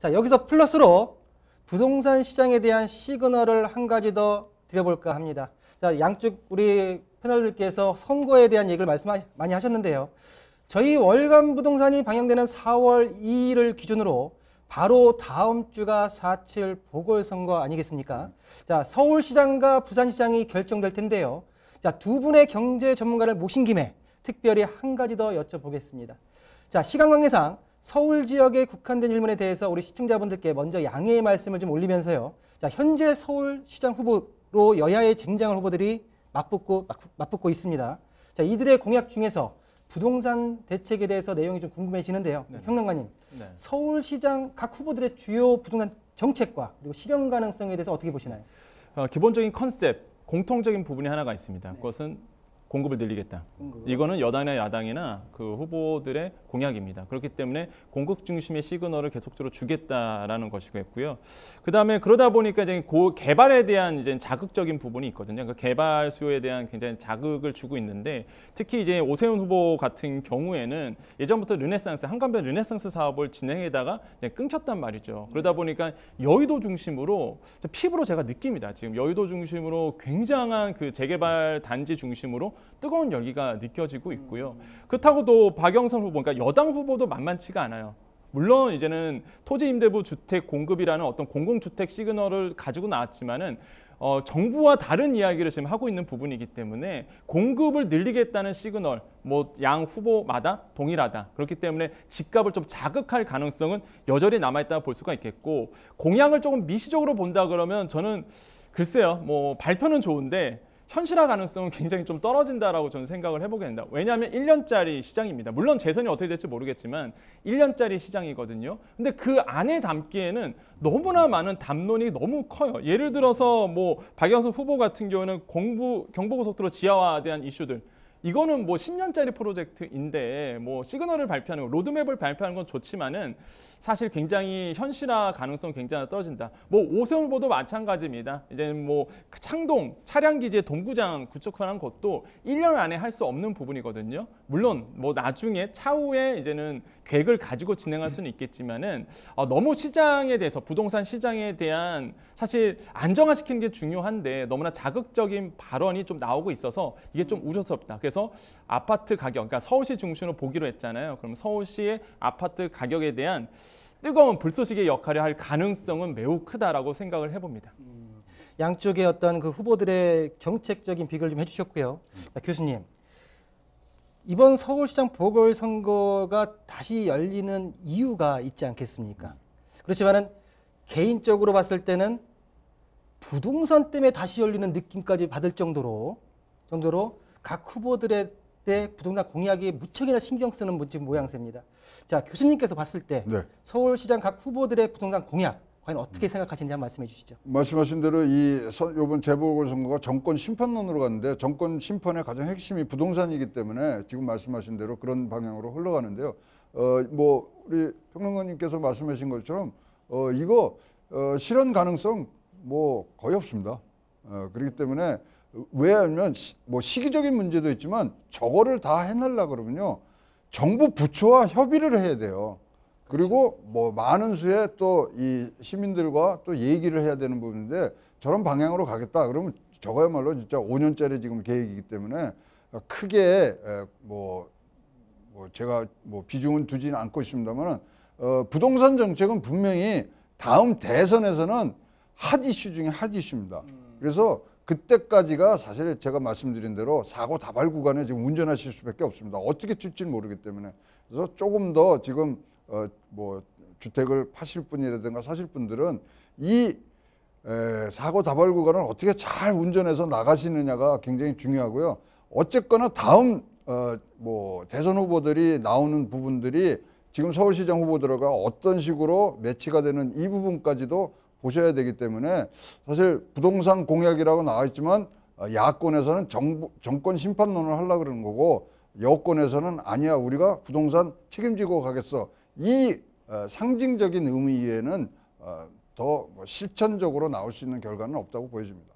자, 여기서 플러스로 부동산 시장에 대한 시그널을 한 가지 더 드려볼까 합니다. 자, 양쪽 우리 패널들께서 선거에 대한 얘기를 말씀 많이 하셨는데요. 저희 월간 부동산이 방영되는 4월 2일을 기준으로 바로 다음 주가 4.7 보궐선거 아니겠습니까? 자, 서울시장과 부산시장이 결정될 텐데요. 자, 두 분의 경제 전문가를 모신 김에 특별히 한 가지 더 여쭤보겠습니다. 자, 시간 관계상 서울 지역에 국한된 질문에 대해서 우리 시청자분들께 먼저 양해의 말씀을 좀 올리면서요. 자, 현재 서울시장 후보로 여야의 쟁쟁한 후보들이 맞붙고, 맞붙고 있습니다. 자, 이들의 공약 중에서 부동산 대책에 대해서 내용이 좀 궁금해지는데요. 네. 평론가님, 네. 서울시장 각 후보들의 주요 부동산 정책과 그리고 실현 가능성에 대해서 어떻게 보시나요? 어, 기본적인 컨셉, 공통적인 부분이 하나가 있습니다. 네. 그것은 공급을 늘리겠다. 공급. 이거는 여당이나 야당이나 그 후보들의 공약입니다. 그렇기 때문에 공급 중심의 시그널을 계속적으로 주겠다라는 것이겠고요. 그 다음에 그러다 보니까 이제 고 개발에 대한 이제 자극적인 부분이 있거든요. 그러니까 개발 수요에 대한 굉장히 자극을 주고 있는데 특히 이제 오세훈 후보 같은 경우에는 예전부터 르네상스 한강변 르네상스 사업을 진행해다가 끊겼단 말이죠. 그러다 보니까 여의도 중심으로 피부로 제가 느낍니다. 지금 여의도 중심으로 굉장한 그 재개발 단지 중심으로 뜨거운 열기가 느껴지고 있고요. 그렇다고 도 박영선 후보, 그러니까 여당 후보도 만만치가 않아요. 물론 이제는 토지임대부 주택 공급이라는 어떤 공공주택 시그널을 가지고 나왔지만은 어, 정부와 다른 이야기를 지금 하고 있는 부분이기 때문에 공급을 늘리겠다는 시그널, 뭐 양 후보마다 동일하다. 그렇기 때문에 집값을 좀 자극할 가능성은 여전히 남아있다 볼 수가 있겠고 공약을 조금 미시적으로 본다 그러면 저는 글쎄요, 뭐 발표는 좋은데 현실화 가능성은 굉장히 좀 떨어진다라고 저는 생각을 해보게 된다. 왜냐하면 1년짜리 시장입니다. 물론 재선이 어떻게 될지 모르겠지만 1년짜리 시장이거든요. 근데 그 안에 담기에는 너무나 많은 담론이 너무 커요. 예를 들어서 뭐박영수 후보 같은 경우는 공부 경부고속도로 지하화에 대한 이슈들 이거는 뭐 10년짜리 프로젝트인데 뭐 시그널을 발표하는 로드맵을 발표하는 건 좋지만은 사실 굉장히 현실화 가능성 굉장히 떨어진다. 뭐 오세훈 보도 마찬가지입니다. 이제 뭐 그 창동 차량 기지의 동구장 구축하는 것도 1년 안에 할 수 없는 부분이거든요. 물론 뭐 나중에 차후에 이제는 계획을 가지고 진행할 수는 있겠지만은 어, 너무 시장에 대해서 부동산 시장에 대한 사실 안정화시키는 게 중요한데 너무나 자극적인 발언이 좀 나오고 있어서 이게 좀 우려스럽다. 그래서 아파트 가격, 그러니까 서울시 중심으로 보기로 했잖아요. 그럼 서울시의 아파트 가격에 대한 뜨거운 불쏘시개 역할을 할 가능성은 매우 크다라고 생각을 해봅니다. 음, 양쪽의 어떤 그 후보들의 정책적인 비교를 좀 해주셨고요. 자, 교수님, 이번 서울시장 보궐선거가 다시 열리는 이유가 있지 않겠습니까? 그렇지만은 개인적으로 봤을 때는 부동산 때문에 다시 열리는 느낌까지 받을 정도로 정도로 각 후보들에 대해 부동산 공약이 무척이나 신경 쓰는 지금 모양새입니다. 자 교수님께서 봤을 때 네. 서울시장 각 후보들의 부동산 공약 과연 어떻게 음. 생각하시는지 한 말씀해 주시죠. 말씀하신 대로 이 이번 재보궐선거가 정권 심판론으로 갔는데 정권 심판의 가장 핵심이 부동산이기 때문에 지금 말씀하신 대로 그런 방향으로 흘러가는데요. 어뭐 우리 평론가님께서 말씀하신 것처럼 어 이거 어 실현 가능성 뭐 거의 없습니다. 어 그렇기 때문에 왜냐하면 뭐 시기적인 문제도 있지만 저거를 다 해내려 그러면요 정부 부처와 협의를 해야 돼요. 그리고 뭐 많은 수의 또 이 시민들과 또 얘기를 해야 되는 부분인데 저런 방향으로 가겠다 그러면 저거야말로 진짜 5년짜리 지금 계획이기 때문에 크게 뭐, 뭐 제가 뭐 비중은 두지는 않고 있습니다만은 어 부동산 정책은 분명히 다음 대선에서는 핫 이슈 중에 핫 이슈입니다. 그래서 그때까지가 사실 제가 말씀드린 대로 사고 다발 구간에 지금 운전하실 수밖에 없습니다. 어떻게 튈지 모르기 때문에 그래서 조금 더 지금 어, 뭐 주택을 파실 분이라든가 사실 분들은 이 에, 사고 다발 구간을 어떻게 잘 운전해서 나가시느냐가 굉장히 중요하고요. 어쨌거나 다음 어, 뭐 대선 후보들이 나오는 부분들이 지금 서울시장 후보들과 어떤 식으로 매치가 되는 이 부분까지도 보셔야 되기 때문에 사실 부동산 공약이라고 나와 있지만 어, 야권에서는 정부, 정권 심판론을 하려고 그러는 거고 여권에서는 아니야 우리가 부동산 책임지고 가겠어 이 어, 상징적인 의미에는 어, 더 뭐 실천적으로 나올 수 있는 결과는 없다고 보여집니다.